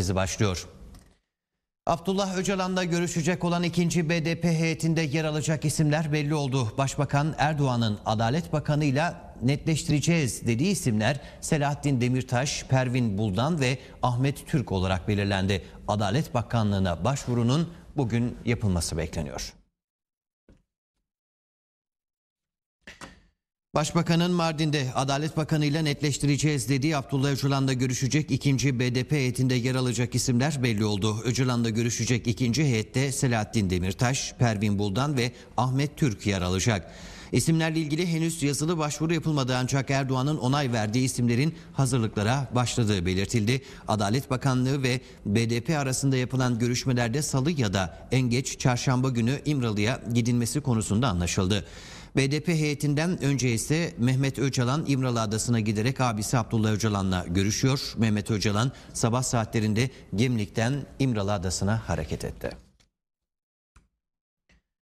izi başlıyor. Abdullah Öcalan'la görüşecek olan ikinci BDP heyetinde yer alacak isimler belli oldu. Başbakan Erdoğan'ın Adalet Bakanı ile netleştireceğiz dediği isimler Selahattin Demirtaş, Pervin Buldan ve Ahmet Türk olarak belirlendi. Adalet Bakanlığı'na başvurunun bugün yapılması bekleniyor. Başbakanın Mardin'de Adalet Bakanı ile netleştireceğiz dediği Abdullah Öcalan'la görüşecek ikinci BDP heyetinde yer alacak isimler belli oldu. Öcalan'la görüşecek ikinci heyette Selahattin Demirtaş, Pervin Buldan ve Ahmet Türk yer alacak. İsimlerle ilgili henüz yazılı başvuru yapılmadı ancak Erdoğan'ın onay verdiği isimlerin hazırlıklara başladığı belirtildi. Adalet Bakanlığı ve BDP arasında yapılan görüşmelerde salı ya da en geç çarşamba günü İmralı'ya gidilmesi konusunda anlaşıldı. BDP heyetinden önce ise Mehmet Öcalan İmralı Adası'na giderek abisi Abdullah Öcalan'la görüşüyor. Mehmet Öcalan sabah saatlerinde Gemlik'ten İmralı Adası'na hareket etti.